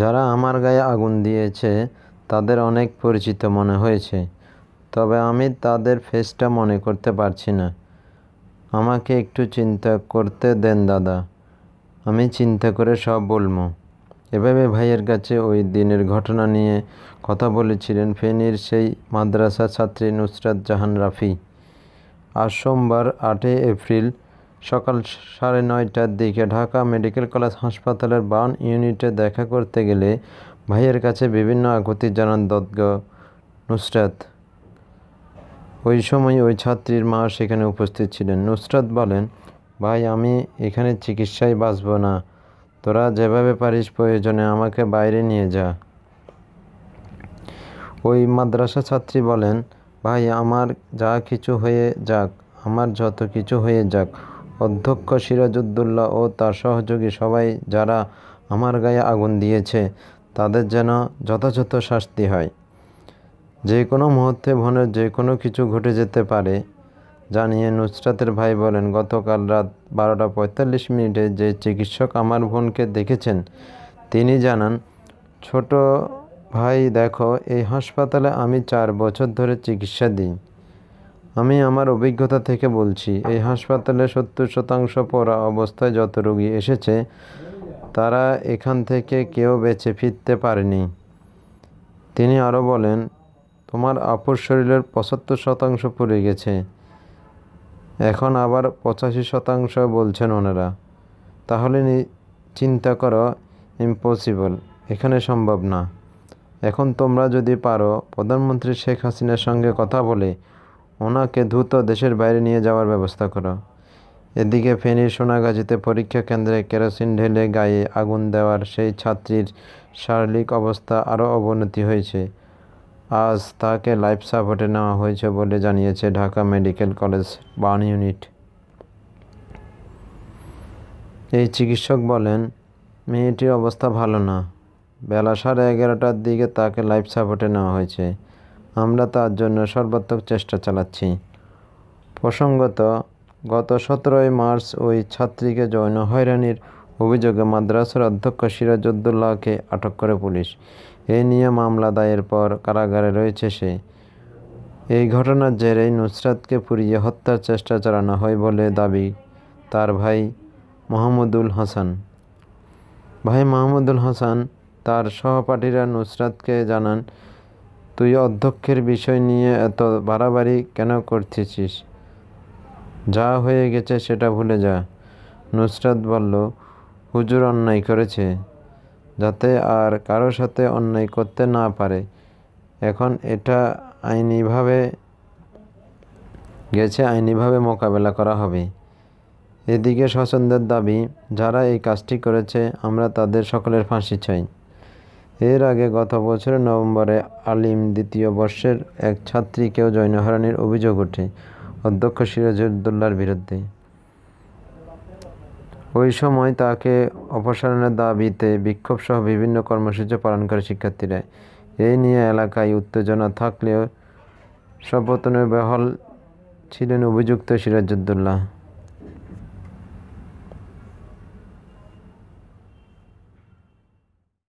যারা আমার গায়ে আগুন দিয়েছে তাদের অনেক পরিচিত মনে হয়েছে তবে আমি তাদের ফেসটা মনে করতে পারছি না আমাকে একটু চিন্তা করতে দেন দাদা আমি চিন্তা করে সব বলবো এভাবে ভাইয়ের কাছে ওই দিনের ঘটনা নিয়ে কথা বলেছিলেন ফেনীর সেই মাদ্রাসা ছাত্রী নুসরাত জাহান রাফি আজ সোমবার আটই এপ্রিল সকাল সাড়ে নয়টার দিকে ঢাকা মেডিকেল কলেজ হাসপাতালের বার্ন ইউনিটে দেখা করতে গেলে ভাইয়ের কাছে বিভিন্ন আগতি জানান দত্ত নুসরাত ওই সময় ওই ছাত্রীর মা সেখানে উপস্থিত ছিলেন নুসরাত বলেন ভাই আমি এখানে চিকিৎসায় বাঁচব না তোরা যেভাবে পারিস প্রয়োজনে আমাকে বাইরে নিয়ে যা ওই মাদ্রাসা ছাত্রী বলেন ভাই আমার যা কিছু হয়ে যাক আমার যত কিছু হয়ে যাক অধ্যক্ষ সিরাজউদ্দৌল্লা ও তার সহযোগী সবাই যারা আমার গায়ে আগুন দিয়েছে তাদের যেন যথাযথ শাস্তি হয় যে কোনো মুহূর্তে ভনের যে কোনো কিছু ঘটে যেতে পারে জানিয়ে নুসরাতের ভাই বলেন গতকাল রাত বারোটা পঁয়তাল্লিশ মিনিটে যে চিকিৎসক আমার বোনকে দেখেছেন তিনি জানান ছোট ভাই দেখো এই হাসপাতালে আমি চার বছর ধরে চিকিৎসা দিই আমি আমার অভিজ্ঞতা থেকে বলছি এই হাসপাতালে সত্তর শতাংশ পড়া অবস্থায় যত রোগী এসেছে তারা এখান থেকে কেউ বেঁচে ফিরতে পারেনি তিনি আরও বলেন তোমার আপুর শরীরের পঁচাত্তর শতাংশ পড়ে গেছে এখন আবার পঁচাশি শতাংশ বলছেন ওনারা তাহলে চিন্তা করো ইম্পসিবল এখানে সম্ভব না এখন তোমরা যদি পারো প্রধানমন্ত্রী শেখ হাসিনার সঙ্গে কথা বলে ওনাকে দ্রুত দেশের বাইরে নিয়ে যাওয়ার ব্যবস্থা করো এদিকে ফেনীর সোনাগাজীতে পরীক্ষা কেন্দ্রে কেরোসিন ঢেলে গায়ে আগুন দেওয়ার সেই ছাত্রীর শারীরিক অবস্থা আরও অবনতি হয়েছে আজ তাকে লাইফ সাপোর্টে নেওয়া হয়েছে বলে জানিয়েছে Dhaka medical college burn unit এই চিকিৎসক বলেন মেয়েটির অবস্থা ভালো না বেলা সাড়ে এগারোটার দিকে তাকে লাইফ সাপোর্টে নেওয়া হয়েছে আমরা তার জন্য সর্বাত্মক চেষ্টা চালাচ্ছি প্রসঙ্গত গত সতেরোই মার্চ ওই ছাত্রীকে জৈন হয়রানির অভিযোগে মাদ্রাসার অধ্যক্ষ সিরাজুদ্দুল্লাহকে আটক করে পুলিশ এই নিয়ে মামলা দায়ের পর কারাগারে রয়েছে সে এই ঘটনার জেরেই নুসরাতকে পুড়িয়ে হত্যার চেষ্টা চালানো হয় বলে দাবি তার ভাই মাহমুদুল হাসান ভাই মাহমুদুল হাসান তার সহপাঠীরা নুসরাতকে জানান তুই অধ্যক্ষের বিষয় নিয়ে এত বাড়াবাড়ি কেন করতেছিস যা হয়ে গেছে সেটা ভুলে যা নুসরাত বলল হুজুর অন্যায় করেছে যাতে আর কারো সাথে অন্যায় করতে না পারে এখন এটা আইনিভাবে গেছে আইনিভাবে মোকাবেলা করা হবে এদিকে স্বচ্ছন্দের দাবি যারা এই কাজটি করেছে আমরা তাদের সকলের ফাঁসি চাই এর আগে গত বছরের নভেম্বরে আলিম দ্বিতীয় বর্ষের এক ছাত্রীকেও জৈনহরণের অভিযোগ ওঠে অধ্যক্ষ সিরাজউদ্দৌলার বিরুদ্ধে ওই সময় তাকে অপসারণের দাবিতে বিক্ষোভসহ বিভিন্ন কর্মসূচি পালন করে শিক্ষার্থীরা এই নিয়ে এলাকায় উত্তেজনা থাকলেও সর্বতনের বহল ছিলেন অভিযুক্ত সিরাজউদ্দৌলা